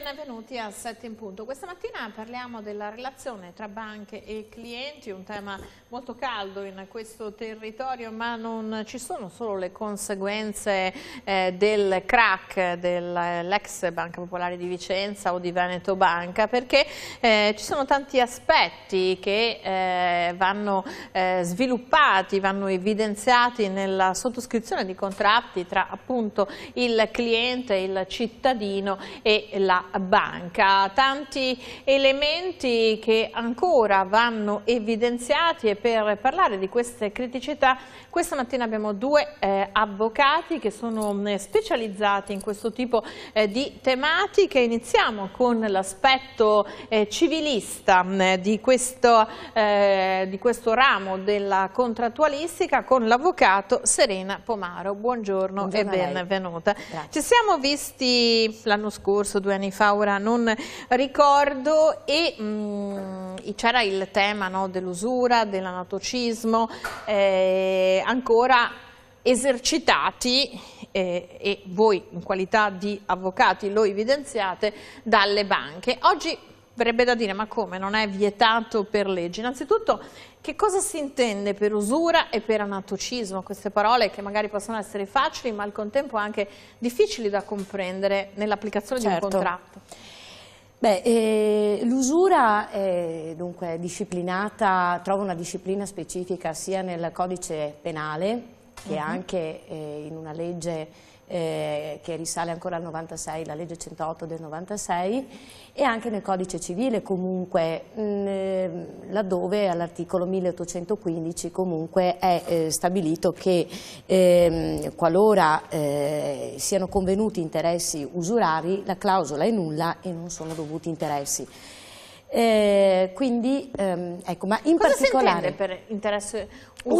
benvenuti a 7 in punto. Questa mattina parliamo della relazione tra banche e clienti, un tema molto caldo in questo territorio, ma non ci sono solo le conseguenze eh, del crack dell'ex Banca Popolare di Vicenza o di Veneto Banca, perché eh, ci sono tanti aspetti che eh, vanno eh, sviluppati, vanno evidenziati nella sottoscrizione di contratti tra appunto il cliente, il cittadino e la banca. Tanti elementi che ancora vanno evidenziati e per parlare di queste criticità questa mattina abbiamo due eh, avvocati che sono eh, specializzati in questo tipo eh, di tematiche. Iniziamo con l'aspetto eh, civilista mm, eh, di questo, eh, di questo ramo della contrattualistica con l'avvocato Serena Pomaro. Buongiorno, Buongiorno e benvenuta. Ci siamo visti l'anno scorso, due anni fa ora non ricordo e mm, c'era il tema no, dell'usura, dell'anatocismo, eh, ancora esercitati eh, e voi in qualità di avvocati lo evidenziate dalle banche. Oggi verrebbe da dire ma come non è vietato per legge? Innanzitutto che cosa si intende per usura e per anatocismo? Queste parole che magari possono essere facili ma al contempo anche difficili da comprendere nell'applicazione certo. di un certo. contratto. Eh, l'usura è dunque disciplinata, trova una disciplina specifica sia nel codice penale che uh mhm. -huh. anche eh, in una legge eh, che risale ancora al 96, la legge 108 del 96 e anche nel codice civile comunque mh, mm, eh, laddove all'articolo 1815 comunque è eh, stabilito che ehm, eh, qualora siano convenuti interessi usurari la clausola è nulla e non sono dovuti interessi. Eh, quindi, ehm, ecco, ma in Cosa particolare... per interesse usurario?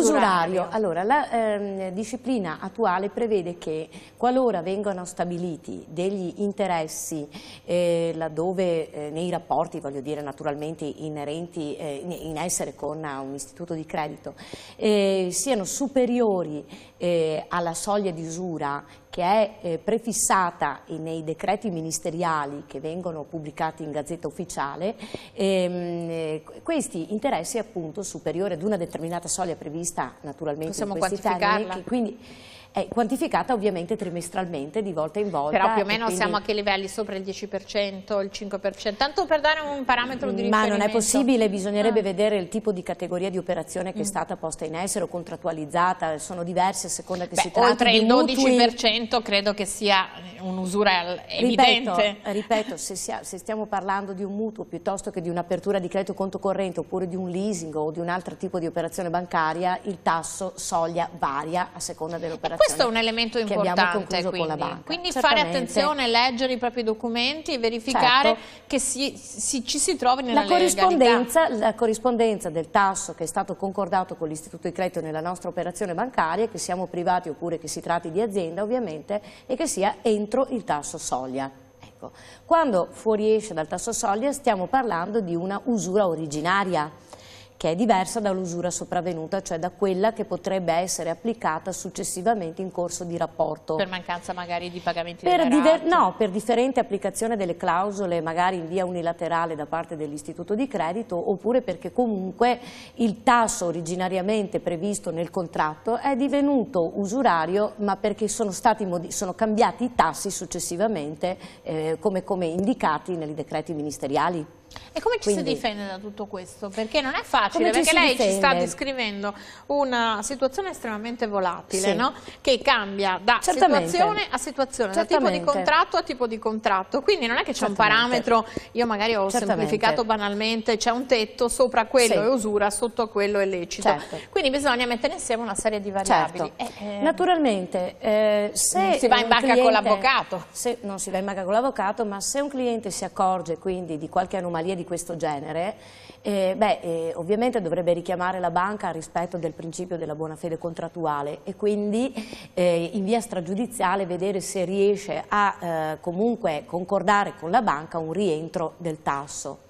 usurario. Allora, la ehm, disciplina attuale prevede che qualora vengano stabiliti degli interessi eh, laddove eh, nei rapporti, voglio dire naturalmente inerenti eh, in essere con un istituto di credito, eh, siano superiori eh, alla soglia di usura che è eh, prefissata nei decreti ministeriali che vengono pubblicati in Gazzetta Ufficiale, ehm, eh, questi interessi appunto superiori ad una determinata soglia prevista naturalmente Possiamo in questi termini, quindi è quantificata ovviamente trimestralmente di volta in volta. Però più o meno quindi... siamo a che livelli? Sopra il 10%, il 5%? Tanto per dare un parametro di riferimento. Ma non è possibile, bisognerebbe ah. vedere il tipo di categoria di operazione che mm. è stata posta in essere o contrattualizzata, sono diverse a seconda che Beh, si tratti. Oltre il 12% mutui... credo che sia un'usura evidente. Ripeto, ripeto se, sia, se stiamo parlando di un mutuo piuttosto che di un'apertura di credito conto corrente oppure di un leasing o di un altro tipo di operazione bancaria, il tasso soglia varia a seconda dell'operazione questo è un elemento importante, quindi, quindi fare attenzione, leggere i propri documenti e verificare certo. che si, si, ci si trovi nella la corrispondenza, la corrispondenza del tasso che è stato concordato con l'istituto di credito nella nostra operazione bancaria, che siamo privati oppure che si tratti di azienda ovviamente, e che sia entro il tasso soglia. Ecco. Quando fuoriesce dal tasso soglia stiamo parlando di una usura originaria, che è diversa dall'usura sopravvenuta, cioè da quella che potrebbe essere applicata successivamente in corso di rapporto. Per mancanza magari di pagamenti per No, per differente applicazione delle clausole magari in via unilaterale da parte dell'istituto di credito oppure perché comunque il tasso originariamente previsto nel contratto è divenuto usurario ma perché sono, stati, sono cambiati i tassi successivamente eh, come, come indicati nei decreti ministeriali. E come ci Quindi... si difende da tutto questo? Perché non è facile, perché lei difende? ci sta descrivendo una situazione estremamente volatile, sì. no? che cambia da Certamente. situazione a situazione, Certamente. da tipo di contratto a tipo di contratto. Quindi non è che c'è un parametro, io magari ho Certamente. semplificato banalmente, c'è un tetto, sopra quello sì. è usura, sotto quello è lecito. Certo. Quindi bisogna mettere insieme una serie di variabili. Certo. Eh, eh, Naturalmente, eh, se si va in banca cliente, con l'avvocato. Non si va in banca con l'avvocato, ma se un cliente si accorge quindi di qualche anomalia via di questo genere, eh, beh, eh, ovviamente dovrebbe richiamare la banca al rispetto del principio della buona fede contrattuale e quindi eh, in via stragiudiziale vedere se riesce a eh, comunque concordare con la banca un rientro del tasso.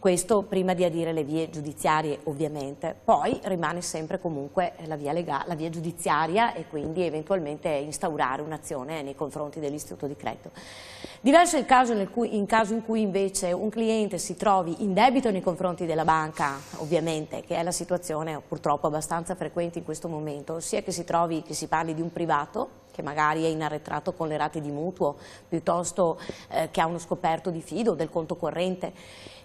Questo prima di adire le vie giudiziarie ovviamente, poi rimane sempre comunque la via, legale, la via giudiziaria e quindi eventualmente instaurare un'azione nei confronti dell'istituto di credito. Diverso è il caso in cui, in caso in cui invece un cliente si trovi in debito nei confronti della banca, ovviamente, che è la situazione purtroppo abbastanza frequente in questo momento, sia che si trovi, che si parli di un privato che magari è in arretrato con le rate di mutuo piuttosto eh, che ha uno scoperto di fido del conto corrente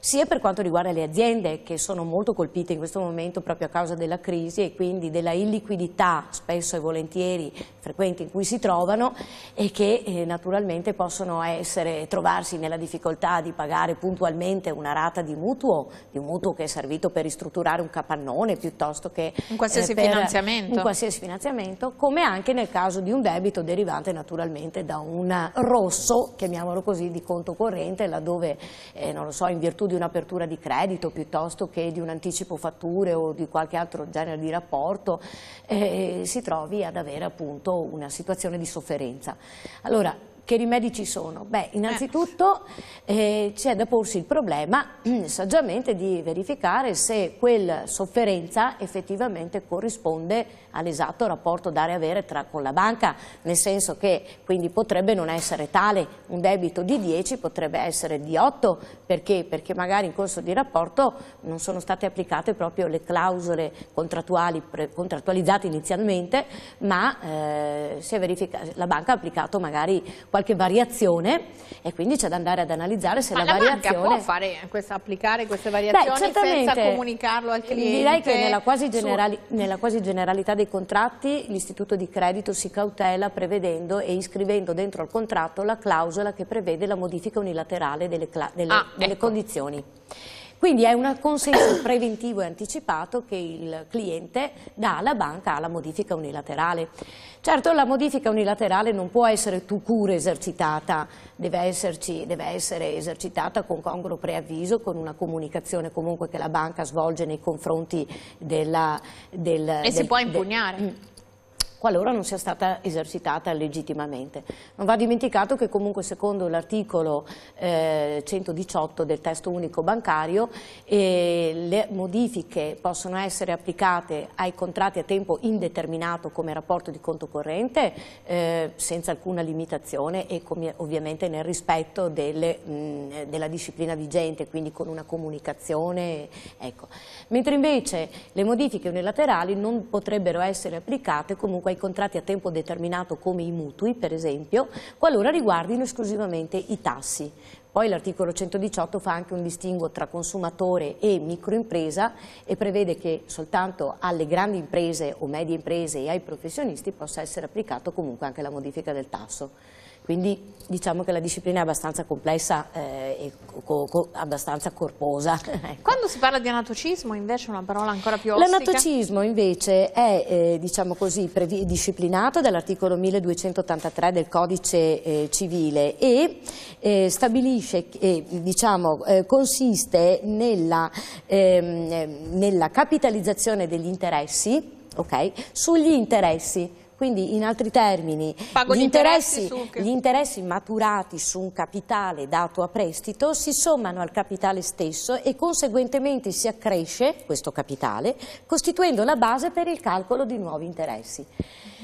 sia per quanto riguarda le aziende che sono molto colpite in questo momento proprio a causa della crisi e quindi della illiquidità spesso e volentieri frequente in cui si trovano e che eh, naturalmente possono essere, trovarsi nella difficoltà di pagare puntualmente una rata di mutuo, di un mutuo che è servito per ristrutturare un capannone piuttosto che eh, un qualsiasi, eh, finanziamento. Un qualsiasi finanziamento, come anche nel caso di un debito derivante naturalmente da un rosso, chiamiamolo così, di conto corrente, laddove, eh, non lo so, in virtù di di un'apertura di credito piuttosto che di un anticipo fatture o di qualche altro genere di rapporto eh, si trovi ad avere appunto una situazione di sofferenza. Allora, che rimedi ci sono? Beh, innanzitutto eh, eh c'è da porsi il problema mm, saggiamente di verificare se quella sofferenza effettivamente corrisponde all'esatto rapporto dare avere tra, con la banca, nel senso che quindi potrebbe non essere tale un debito di 10, potrebbe essere di 8, perché? perché magari in corso di rapporto non sono state applicate proprio le clausole contrattuali pre, contrattualizzate inizialmente, ma eh, la banca ha applicato magari qualche variazione e quindi c'è da andare ad analizzare se ma la, la variazione... può fare questa, applicare queste variazioni Beh, senza comunicarlo al cliente? Direi che nella quasi, generali, nella quasi generalità dei dei contratti l'istituto di credito si cautela prevedendo e iscrivendo dentro al contratto la clausola che prevede la modifica unilaterale delle, delle, ah, delle ecco. condizioni. Quindi è un consenso preventivo e anticipato che il cliente dà alla banca alla modifica unilaterale. Certo la modifica unilaterale non può essere tu cure esercitata, deve, esserci, deve essere esercitata con congruo preavviso, con una comunicazione comunque che la banca svolge nei confronti della... della e del, si può impugnare. Del, qualora non sia stata esercitata legittimamente. Non va dimenticato che comunque secondo l'articolo eh, 118 del testo unico bancario eh, le modifiche possono essere applicate ai contratti a tempo indeterminato come rapporto di conto corrente eh, senza alcuna limitazione e come, ovviamente nel rispetto delle, mh, della disciplina vigente, quindi con una comunicazione. Ecco. Mentre invece le modifiche unilaterali non potrebbero essere applicate comunque ai ai contratti a tempo determinato come i mutui, per esempio, qualora riguardino esclusivamente i tassi. Poi l'articolo 118 fa anche un distinguo tra consumatore e microimpresa e prevede che soltanto alle grandi imprese o medie imprese e ai professionisti possa essere applicato comunque anche la modifica del tasso. Quindi diciamo che la disciplina è abbastanza complessa eh, e co co abbastanza corposa. Ecco. Quando si parla di anatocismo invece è una parola ancora più ostica? L'anatocismo invece è eh, diciamo così, disciplinato dall'articolo 1283 del codice eh, civile e eh, stabilisce, eh, diciamo, eh, consiste nella, ehm, nella capitalizzazione degli interessi okay, sugli interessi quindi in altri termini gli interessi, interessi gli interessi, maturati su un capitale dato a prestito si sommano al capitale stesso e conseguentemente si accresce questo capitale costituendo la base per il calcolo di nuovi interessi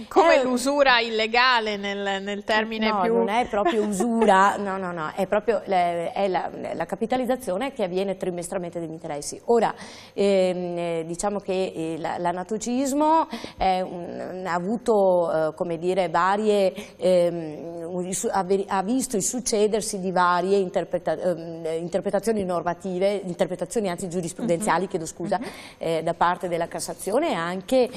come eh, l'usura illegale nel, nel termine no, più... No, non è proprio usura, no, no, no, è proprio le, è la, la, capitalizzazione che avviene trimestralmente degli interessi. Ora, ehm, eh, diciamo che eh, l'anatocismo ha avuto, eh, come dire, varie, ehm, ha visto il succedersi di varie interpreta ehm, eh, interpretazioni normative, interpretazioni anzi giurisprudenziali, uh mhm. -huh. chiedo scusa, uh mhm. -huh. eh, da parte della Cassazione, e anche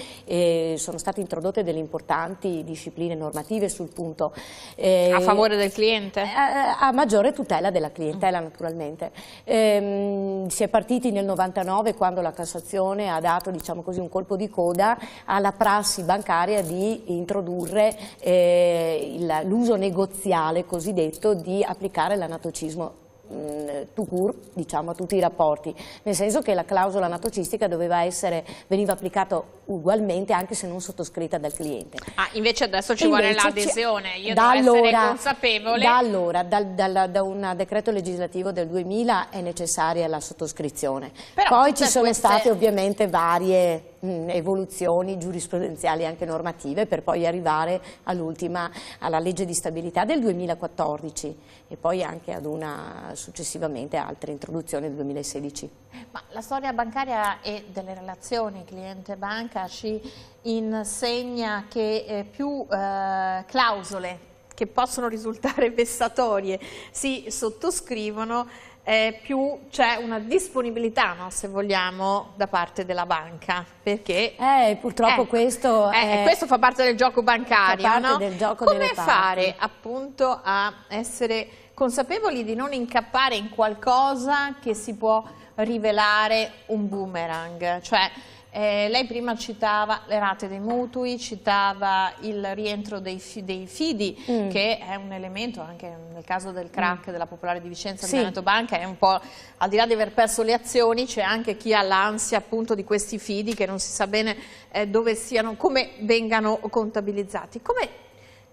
sono state introdotte delle importanti importanti discipline normative sul punto. Eh, a favore del cliente? A, eh, eh, a, maggiore tutela della clientela naturalmente. Eh, si è partiti nel 99 quando la Cassazione ha dato diciamo così, un colpo di coda alla prassi bancaria di introdurre eh, l'uso negoziale cosiddetto di applicare l'anatocismo Mm, tout court diciamo, a tutti i rapporti, nel senso che la clausola anatocistica essere, veniva applicata ugualmente anche se non sottoscritta dal cliente. Ah, invece adesso ci invece vuole l'adesione, io da devo allora, essere consapevole. Da allora, dal, dal, da un decreto legislativo del 2000 è necessaria la sottoscrizione. Però, Poi ci sono queste... state ovviamente varie mm, evoluzioni giurisprudenziali anche normative per poi arrivare all'ultima, alla legge di stabilità del 2014 e poi anche ad una successivamente altra introduzione del 2016. Ma la storia bancaria e delle relazioni cliente-banca ci insegna che eh, più eh, clausole che possono risultare vessatorie si sottoscrivono eh, più c'è una disponibilità, no, se vogliamo, da parte della banca. Perché eh, purtroppo ecco. eh, questo, questo, fa parte del gioco bancario. Fa parte no? del gioco Come fare appunto a essere consapevoli di non incappare in qualcosa che si può rivelare un boomerang, cioè eh, lei prima citava le rate dei mutui, citava il rientro dei, fi dei fidi, mm. che è un elemento anche nel caso del crack mm. della Popolare di Vicenza sì. di Veneto Banca, è un po', al di là di aver perso le azioni, c'è anche chi ha l'ansia appunto di questi fidi che non si sa bene eh, dove siano, come vengano contabilizzati. Come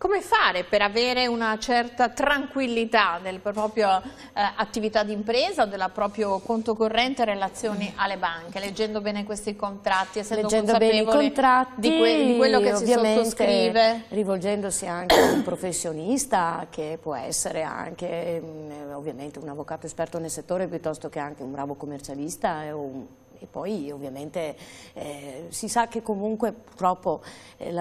come fare per avere una certa tranquillità della propria eh, attività di impresa, del proprio conto corrente in relazione alle banche? Leggendo bene questi contratti, essendo Leggendo bene i contratti, di, que di quello che si sottoscrive? Rivolgendosi anche a un professionista che può essere anche mm, ovviamente un avvocato esperto nel settore piuttosto che anche un bravo commercialista o un e poi ovviamente eh, si sa che comunque purtroppo eh,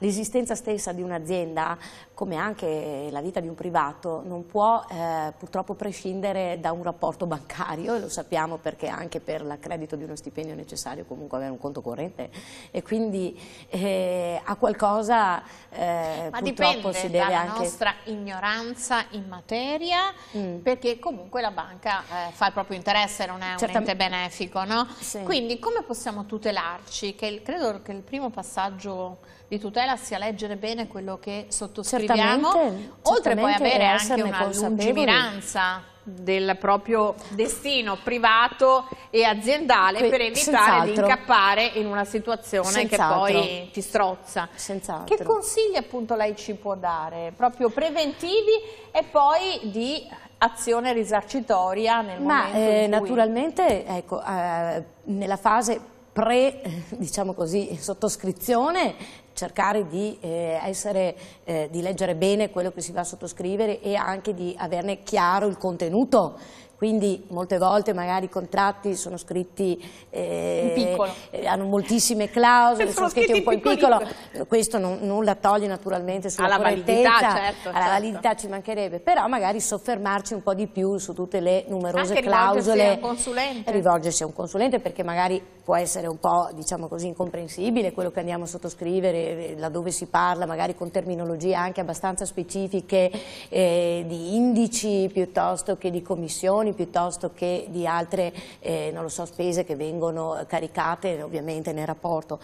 l'esistenza stessa di un'azienda come anche la vita di un privato, non può eh, purtroppo prescindere da un rapporto bancario e lo sappiamo perché anche per l'accredito di uno stipendio è necessario comunque avere un conto corrente e quindi eh, a qualcosa eh, Ma purtroppo si deve anche... dalla nostra ignoranza in materia mm. perché comunque la banca eh, fa il proprio interesse, non è un Certamente. ente benefico, no? Sì. Quindi come possiamo tutelarci? Che il, credo che il primo passaggio di tutela sia leggere bene quello che sottoscriviamo, certamente, oltre certamente poi avere anche una lungimiranza del proprio destino privato e aziendale que per evitare di incappare in una situazione che poi ti strozza. Che consigli appunto lei ci può dare? Proprio preventivi e poi di azione risarcitoria nel Ma, momento eh, in cui... naturalmente ecco, eh, nella fase pre diciamo così, sottoscrizione cercare di, eh, essere, eh, di leggere bene quello che si va a sottoscrivere e anche di averne chiaro il contenuto quindi molte volte magari i contratti sono scritti eh, piccolo, eh, hanno moltissime clausole sono, sono scritti, scritti, un po' in piccolo, questo non, non, la toglie naturalmente sulla alla validità, certo, alla certo. validità ci mancherebbe però magari soffermarci un po' di più su tutte le numerose Anche clausole rivolgersi a un consulente rivolgersi a un consulente perché magari può essere un po' diciamo così, incomprensibile quello che andiamo a sottoscrivere eh, laddove si parla magari con terminologie anche abbastanza specifiche eh, di indici piuttosto che di commissioni piuttosto che di altre eh, so, spese che vengono caricate ovviamente nel rapporto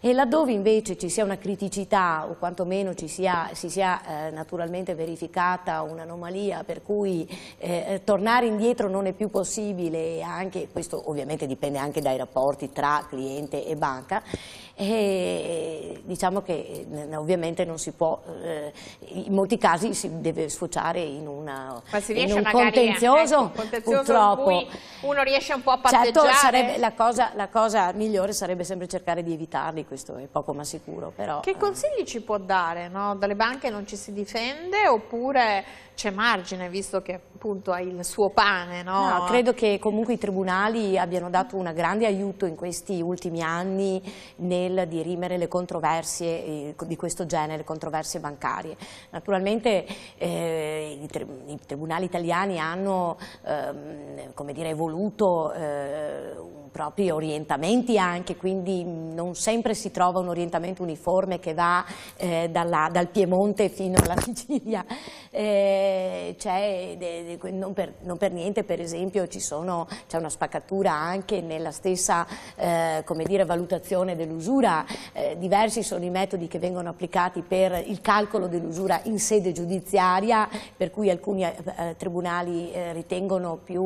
e laddove invece ci sia una criticità o quantomeno ci sia, si sia eh, naturalmente verificata un'anomalia per cui eh, tornare indietro non è più possibile anche, questo ovviamente dipende anche dai rapporti rapporti tra cliente e banca e diciamo che eh, ovviamente non si può, eh, in molti casi si deve sfociare in, una, in eh, ecco, un contenzioso, ecco, contenzioso purtroppo. uno riesce un po' a certo, patteggiare. Certo, sarebbe, la, cosa, la, cosa, migliore sarebbe sempre cercare di evitarli, questo è poco ma sicuro. Però, che eh. consigli ehm. ci può dare? No? Dalle banche non ci si difende oppure c'è margine visto che appunto ha il suo pane? No? No, credo che comunque i tribunali abbiano dato un grande aiuto in questi ultimi anni nel nel dirimere le controversie eh, di questo genere, le controversie bancarie. Naturalmente eh, i, tri i, tribunali italiani hanno ehm, dire, voluto eh, propri orientamenti anche, quindi mm, non sempre si trova un orientamento uniforme che va eh, dalla, dal Piemonte fino alla Sicilia, eh, non, per, non, per, niente per esempio c'è una spaccatura anche nella stessa eh, dire, valutazione dell'usura, eh, diversi sono i metodi che vengono applicati per il calcolo dell'usura in sede giudiziaria, per cui alcuni eh, eh, tribunali ritengono più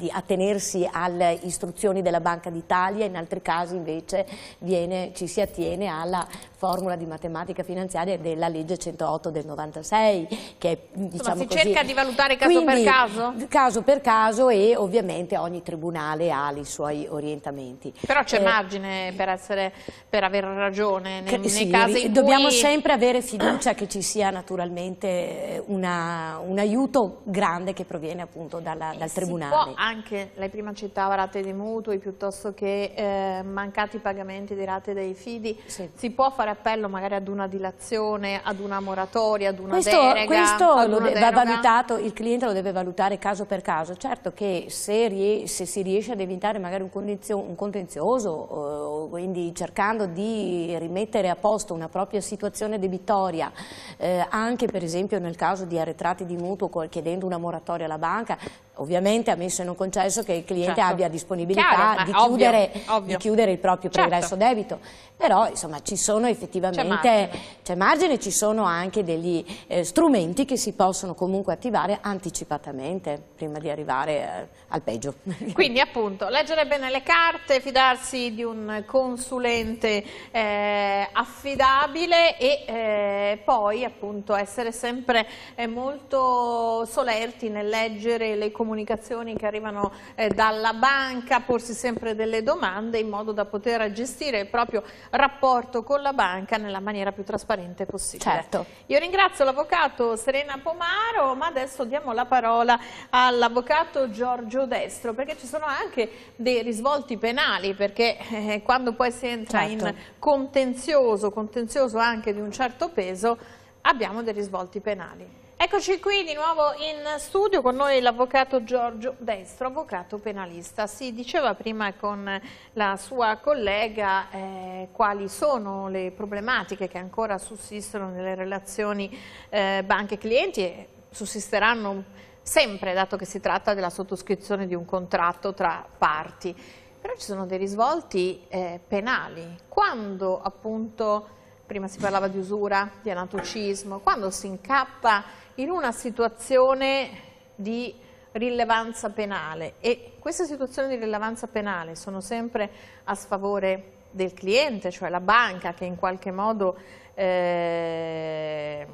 di attenersi alle istruzioni del della Banca d'Italia, in altri casi invece viene, ci si attiene alla formula di matematica finanziaria della legge 108 del 96 che è, diciamo si così. cerca di valutare caso Quindi, per caso? caso per caso e ovviamente ogni tribunale ha i suoi orientamenti però c'è eh, margine per, essere, per, avere ragione nei, sì, nei casi in dobbiamo sempre avere fiducia che ci sia naturalmente eh, una, un aiuto grande che proviene appunto dalla, dal tribunale può anche, lei prima citava rate di mutui, piuttosto che eh, mancati pagamenti di rate dei fidi, sì. si può fare appello magari ad una dilazione, ad una moratoria, ad una questo, deroga? Questo una va valutato, il cliente lo deve valutare caso per caso, certo che se, se si riesce ad evitare magari un, un contenzioso, eh, quindi cercando di rimettere a posto una propria situazione debitoria, eh, anche per esempio nel caso di arretrati di mutuo chiedendo una moratoria alla banca, Ovviamente ammesso e non concesso che il cliente certo. abbia disponibilità Chiaro, di, chiudere, ovvio. di, chiudere, il proprio certo. pregresso debito, però insomma ci sono effettivamente, c'è margine, ci sono anche degli eh, strumenti che si possono comunque attivare anticipatamente prima di arrivare eh, al peggio. Quindi appunto leggere bene le carte, fidarsi di un consulente eh, affidabile e eh, poi appunto essere sempre eh, molto solerti nel leggere le cose comunicazioni che arrivano eh, dalla banca, porsi sempre delle domande in modo da poter gestire il proprio rapporto con la banca nella maniera più trasparente possibile. Certo. Io ringrazio l'avvocato Serena Pomaro, ma adesso diamo la parola all'avvocato Giorgio Destro, perché ci sono anche dei risvolti penali, perché eh, quando poi si entra certo. in contenzioso, contenzioso anche di un certo peso, abbiamo dei risvolti penali. Eccoci qui di nuovo in studio con noi l'avvocato Giorgio Destro, avvocato penalista. Si diceva prima con la sua collega eh, quali sono le problematiche che ancora sussistono nelle relazioni eh, banche-clienti e sussisteranno sempre dato che si tratta della sottoscrizione di un contratto tra parti. Però ci sono dei risvolti eh, penali. Quando appunto prima si parlava di usura, di anatocismo, quando si incappa in una situazione di rilevanza penale e queste situazioni di rilevanza penale sono sempre a sfavore del cliente, cioè la banca che in qualche modo eh,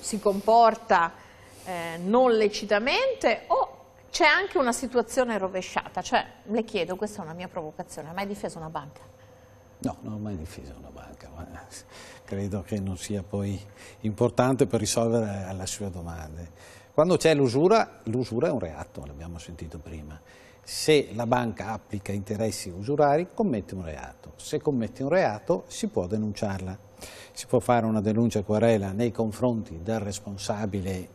si comporta eh, non lecitamente o c'è anche una situazione rovesciata, cioè le chiedo, questa è una mia provocazione, ha mai difeso una banca? No, non ho mai difeso una banca, ma credo che non sia poi importante per risolvere le sue domande. Quando c'è l'usura, l'usura è un reato, l'abbiamo sentito prima. Se la banca applica interessi usurari, commette un reato. Se commette un reato, si può denunciarla. Si può fare una denuncia querela nei confronti del responsabile eh,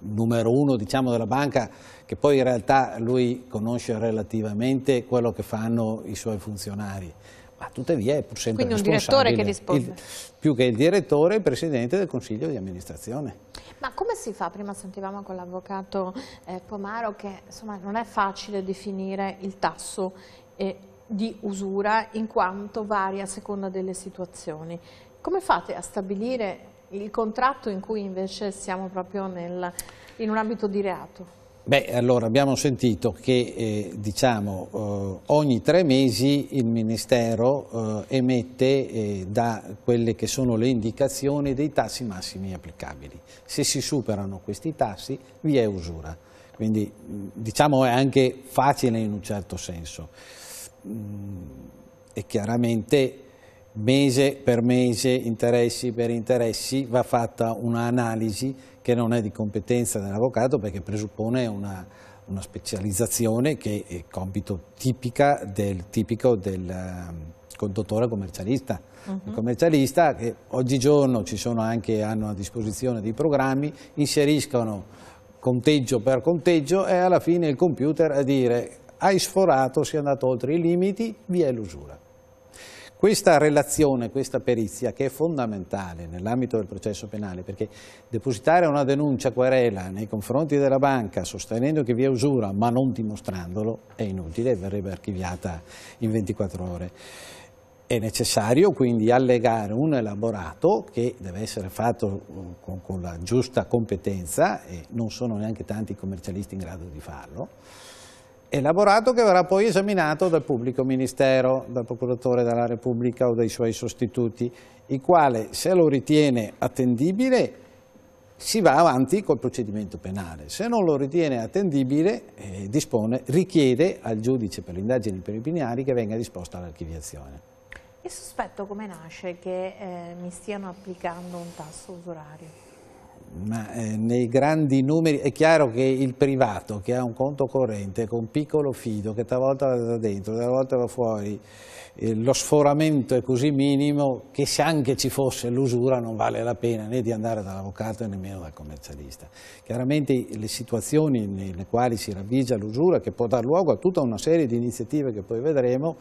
numero uno diciamo, della banca, che poi in realtà lui conosce relativamente quello che fanno i suoi funzionari ma tuttavia è pur sempre Quindi un direttore che risponde. Il, più che il direttore, il presidente del consiglio di amministrazione. Ma come si fa? Prima sentivamo con l'avvocato eh, Pomaro che insomma, non è facile definire il tasso eh, di usura in quanto varia a seconda delle situazioni. Come fate a stabilire il contratto in cui invece siamo proprio nel, in un ambito di reato? Beh, allora abbiamo sentito che eh, diciamo, eh, ogni tre mesi il Ministero eh, emette eh, da quelle che sono le indicazioni dei tassi massimi applicabili. Se si superano questi tassi vi è usura, quindi diciamo è anche facile in un certo senso. e chiaramente mese per mese, interessi per interessi, va fatta un'analisi che non è di competenza dell'avvocato perché presuppone una, una specializzazione che è compito tipica del, tipico del ehm, conduttore commercialista. Uh mhm. -huh. Il commercialista che oggigiorno ci sono anche, hanno a disposizione dei programmi, inseriscono conteggio per conteggio e alla fine il computer a dire hai sforato, sei andato oltre i limiti, via l'usura. Questa relazione, questa perizia che è fondamentale nell'ambito del processo penale perché depositare una denuncia querela nei confronti della banca sostenendo che vi è usura ma non dimostrandolo è inutile e verrebbe archiviata in 24 ore. È necessario quindi allegare un elaborato che deve essere fatto uh, con, con la giusta competenza e non sono neanche tanti i commercialisti in grado di farlo elaborato che verrà poi esaminato dal pubblico ministero, dal procuratore della Repubblica o dai suoi sostituti, il quale se lo ritiene attendibile si va avanti col procedimento penale, se non lo ritiene attendibile eh, dispone, richiede al giudice per le indagini preliminari che venga disposta l'archiviazione. Il sospetto come nasce che eh, mi stiano applicando un tasso usurario? Ma eh, nei grandi numeri è chiaro che il privato che ha un conto corrente con piccolo fido che talvolta va da dentro, talvolta va fuori, eh, lo sforamento è così minimo che se anche ci fosse l'usura non vale la pena né di andare dall'avvocato nemmeno dal commercialista. Chiaramente le situazioni nelle quali si ravvigia l'usura che può dar luogo a tutta una serie di iniziative che poi vedremo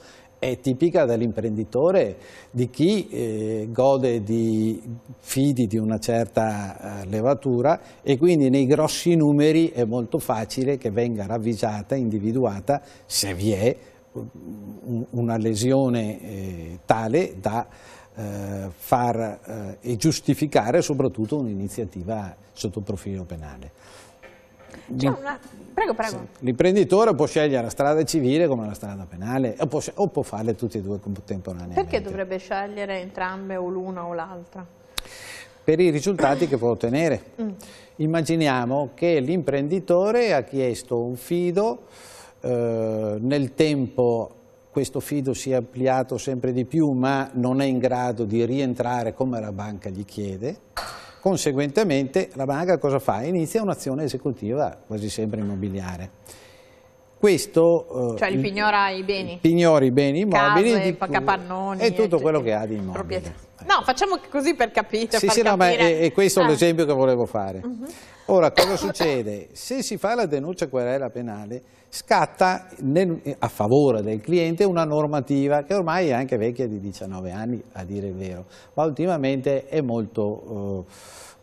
è tipica dell'imprenditore, di chi eh, gode di fidi di una certa eh, levatura e quindi nei grossi numeri è molto facile che venga ravvisata, individuata, se vi è una lesione eh, tale da eh, far eh, e giustificare soprattutto un'iniziativa sotto profilo penale. Una... Prego, prego. Sì. L'imprenditore può scegliere la strada civile come la strada penale o può, o può farle tutte e due contemporaneamente. Perché dovrebbe scegliere entrambe o l'una o l'altra? Per i risultati che può ottenere. Mm. Immaginiamo che l'imprenditore ha chiesto un fido, eh, nel tempo questo fido si è ampliato sempre di più ma non è in grado di rientrare come la banca gli chiede Conseguentemente la banca cosa fa? Inizia un'azione esecutiva quasi sempre immobiliare. Questo, eh, cioè il, pignora i beni. Pignora i beni immobili. Case, di, capannoni. E tutto quello che ha di immobile. No, facciamo così per capire. Sì, sì, no, ma è, è questo ah. l'esempio che volevo fare. Uh mhm. -huh. Ora, cosa succede? Se si fa la denuncia querela penale, scatta nel, a favore del cliente una normativa che ormai è anche vecchia di 19 anni, a dire il vero, ma ultimamente è molto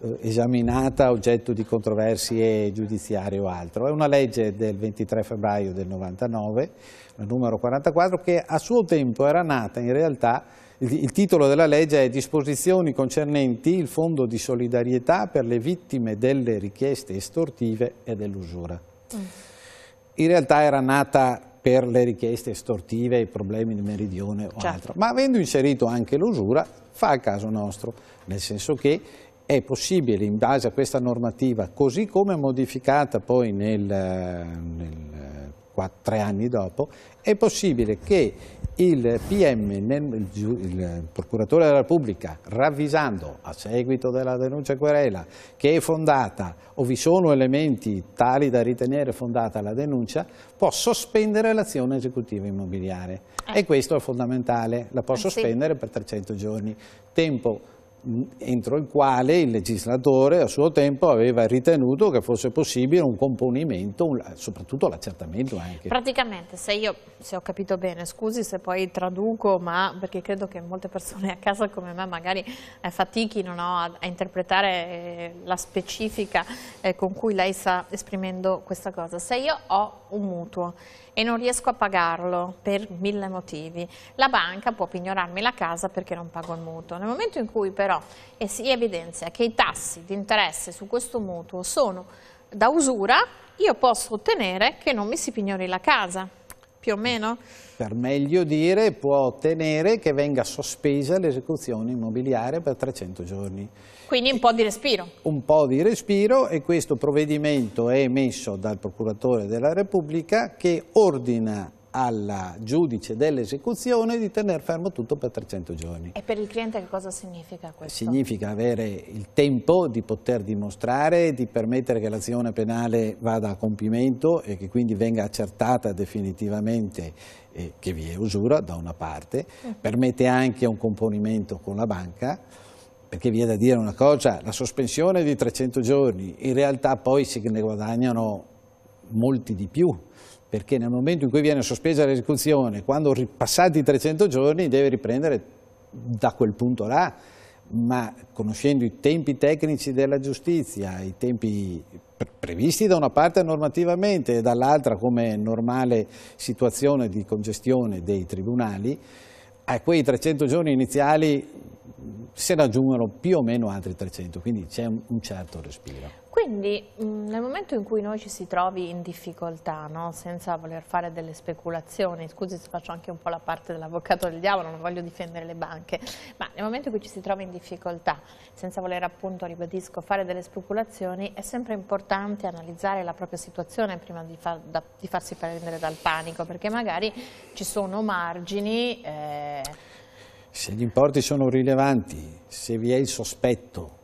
eh, eh, esaminata, oggetto di controversie giudiziarie o altro. È una legge del 23 febbraio del 99, numero 44, che a suo tempo era nata in realtà il, il titolo della legge è Disposizioni concernenti il Fondo di solidarietà per le vittime delle richieste estortive e dell'usura. Mm. In realtà era nata per le richieste estortive, i problemi di meridione o certo. altro, ma avendo inserito anche l'usura fa a caso nostro, nel senso che è possibile in base a questa normativa, così come modificata poi nel, nel quattro, tre anni dopo, è possibile che il PM, nel, il procuratore della Repubblica, ravvisando a seguito della denuncia querela che è fondata o vi sono elementi tali da ritenere fondata la denuncia, può sospendere l'azione esecutiva immobiliare eh. e questo è fondamentale, la può eh, sospendere sì. per 300 giorni, tempo entro il quale il legislatore a suo tempo aveva ritenuto che fosse possibile un componimento, un, soprattutto l'accertamento anche. Praticamente, se io, se ho capito bene, scusi se poi traduco, ma perché credo che molte persone a casa come me magari eh, fatichino no, a, a, interpretare eh, la specifica eh, con cui lei sta esprimendo questa cosa. Se io ho un mutuo e non riesco a pagarlo per mille motivi, la banca può pignorarmi la casa perché non pago il mutuo. Nel momento in cui però si evidenzia che i tassi di interesse su questo mutuo sono da usura, io posso ottenere che non mi si pignori la casa più o meno? Per meglio dire può ottenere che venga sospesa l'esecuzione immobiliare per 300 giorni. Quindi un po' di respiro. Un po' di respiro e questo provvedimento è emesso dal Procuratore della Repubblica che ordina al giudice dell'esecuzione di tenere fermo tutto per 300 giorni. E per il cliente che cosa significa questo? Significa avere il tempo di poter dimostrare, di permettere che l'azione penale vada a compimento e che quindi venga accertata definitivamente che vi è usura da una parte, mm. permette anche un componimento con la banca, perché vi è da dire una cosa, la sospensione di 300 giorni, in realtà poi si ne guadagnano molti di più, perché nel momento in cui viene sospesa l'esecuzione, quando passati i 300 giorni deve riprendere da quel punto là, ma conoscendo i tempi tecnici della giustizia, i tempi previsti da una parte normativamente e dall'altra come normale situazione di congestione dei tribunali, a quei 300 giorni iniziali mm, se ne aggiungono più o meno altri 300, quindi c'è un certo respiro. Quindi mm, nel momento in cui noi ci si trovi in difficoltà, no? senza voler fare delle speculazioni, scusi se faccio anche un po' la parte dell'avvocato del diavolo, non voglio difendere le banche, ma nel momento in cui ci si trova in difficoltà, senza voler appunto, ribadisco, fare delle speculazioni, è sempre importante analizzare la propria situazione prima di, far, da, di farsi prendere dal panico, perché magari ci sono margini... Eh... Se gli importi sono rilevanti, se vi è il sospetto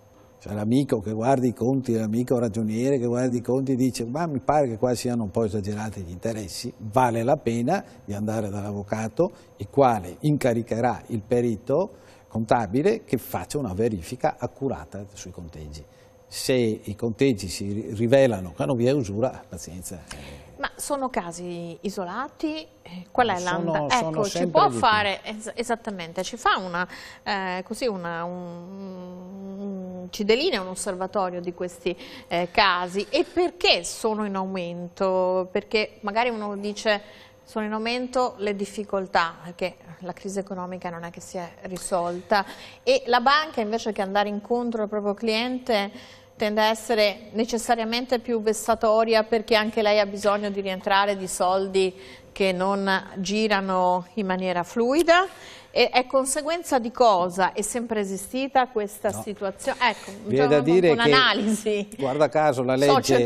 cioè l'amico che guarda i conti, l'amico ragioniere che guarda i conti dice ma mi pare che qua siano un po' esagerati gli interessi, vale la pena di andare dall'avvocato il quale incaricherà il perito contabile che faccia una verifica accurata sui conteggi se i conteggi si rivelano che non vi è usura, pazienza. Eh. Ma sono casi isolati? Eh, qual è l'andamento? Ecco, ci può fare, es esattamente, ci fa una, eh, così una, un, ci delinea un osservatorio di questi eh, casi e perché sono in aumento? Perché magari uno dice sono in aumento le difficoltà, perché la crisi economica non è che si è risolta e la banca invece che andare incontro al proprio cliente tende a essere necessariamente più vessatoria perché anche lei ha bisogno di rientrare di soldi che non girano in maniera fluida e è conseguenza di cosa? È sempre esistita questa no. situazione? Ecco, Viene da dire un'analisi Guarda caso la legge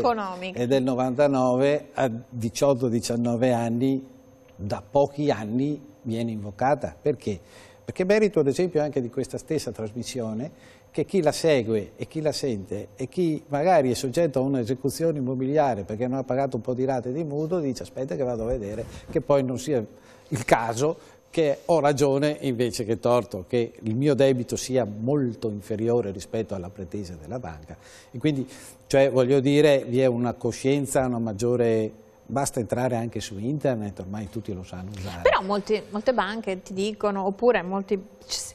è del 99 a 18-19 anni da pochi anni viene invocata. Perché? Perché merito ad esempio anche di questa stessa trasmissione che chi la segue e chi la sente e chi magari è soggetto a un'esecuzione immobiliare perché non ha pagato un po' di rate di mutuo dice aspetta che vado a vedere che poi non sia il caso che ho ragione invece che torto, che il mio debito sia molto inferiore rispetto alla pretesa della banca. E quindi, cioè, voglio dire, vi è una coscienza, una maggiore basta entrare anche su internet, ormai tutti lo sanno usare. Però molti, molte banche ti dicono, oppure molti,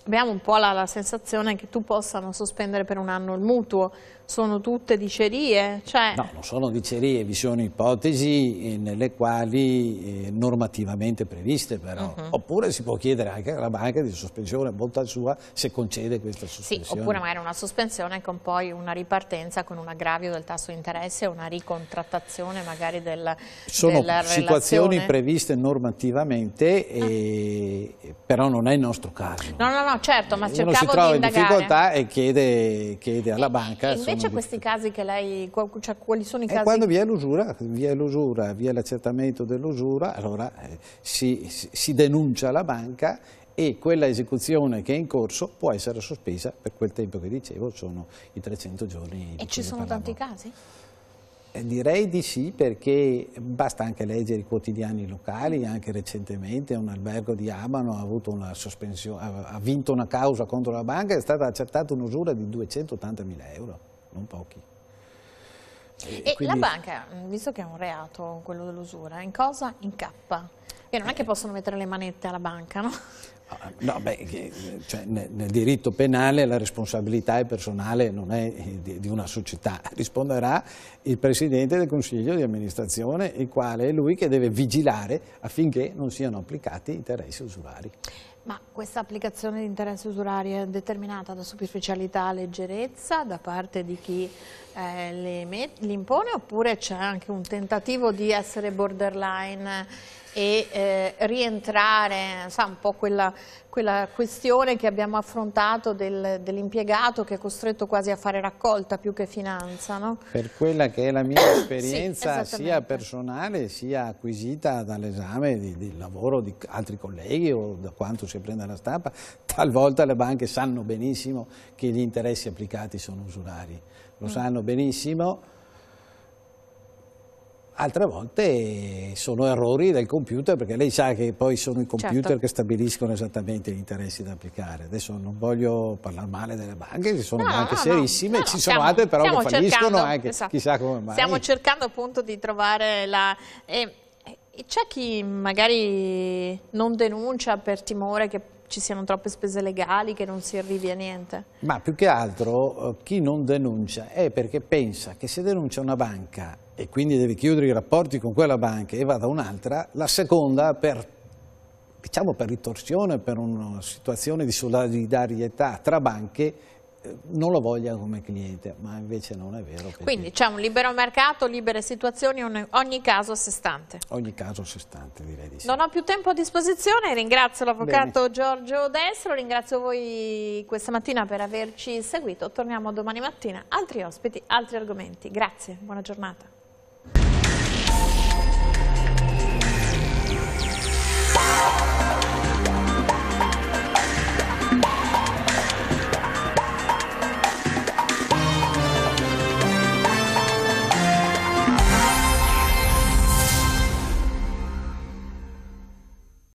abbiamo un po' la, la sensazione che tu possano sospendere per un anno il mutuo, sono tutte dicerie? Cioè... No, non sono dicerie, vi sono ipotesi eh, nelle quali eh, normativamente previste però. Uh mhm. -huh. Oppure si può chiedere anche alla banca di sospensione a volta sua se concede questa sospensione. Sì, oppure magari una sospensione con poi una ripartenza con un aggravio del tasso di interesse o una ricontrattazione magari del Sono della situazioni previste normativamente, e, ah. però non è il nostro caso. No, no, no, certo, ma cercavo di indagare. Uno si trova in difficoltà e chiede, chiede alla e, banca... Invece c'è questi casi che lei, cioè, quali sono i casi? E quando vi è l'usura, vi è l'usura, vi è l'accertamento dell'usura, allora eh, si, si denuncia la banca e quella esecuzione che è in corso può essere sospesa per quel tempo che dicevo, sono i 300 giorni. E ci sono parlavo. tanti casi? Eh, direi di sì perché basta anche leggere i quotidiani locali, anche recentemente un albergo di Abano ha, ha vinto una causa contro la banca e è stata accertata un'usura di 280 mila euro non pochi. E, e quindi... la banca, mm, visto che è un reato quello dell'usura, in cosa incappa? E non è che eh. possono mettere le manette alla banca, no? Ah, no, beh, eh, cioè nel diritto penale la responsabilità è personale, non è eh, di una società. Risponderà il Presidente del Consiglio di amministrazione, il quale è lui che deve vigilare affinché non siano applicati interessi usurari. Ma questa applicazione di interesse usurario è determinata da superficialità, leggerezza da parte di chi eh, le, impone oppure c'è anche un tentativo di essere borderline e eh, rientrare, sa, un po' quella, quella, questione che abbiamo affrontato del, dell'impiegato che è costretto quasi a fare raccolta più che finanza. No? Per quella che è la mia esperienza sì, sia personale sia acquisita dall'esame del lavoro di altri colleghi o da quanto si prende la stampa, talvolta le banche sanno benissimo che gli interessi applicati sono usurari lo sanno benissimo, altre volte sono errori del computer perché lei sa che poi sono i certo. computer certo. che stabiliscono esattamente gli interessi da applicare. Adesso non voglio parlare male delle banche, ci sono no, banche no, serissime, no, ci sono stiamo, altre però che falliscono anche, esatto. chissà come mai. Stiamo cercando appunto di trovare la... Eh, c'è chi magari non denuncia per timore che ci siano troppe spese legali, che non si arrivi a niente? Ma più che altro eh, chi non denuncia è perché pensa che se denuncia una banca e quindi deve chiudere i rapporti con quella banca e vada un'altra, la seconda per, diciamo, per ritorsione, per una situazione di solidarietà tra banche non lo voglia come cliente, ma invece non è vero. Quindi c'è diciamo, un libero mercato, libere situazioni, ogni caso a sé stante. Ogni caso a sé stante, direi di sì. Non ho più tempo a disposizione, ringrazio l'avvocato Giorgio Destro, ringrazio voi questa mattina per averci seguito. Torniamo domani mattina, altri ospiti, altri argomenti. Grazie, buona giornata.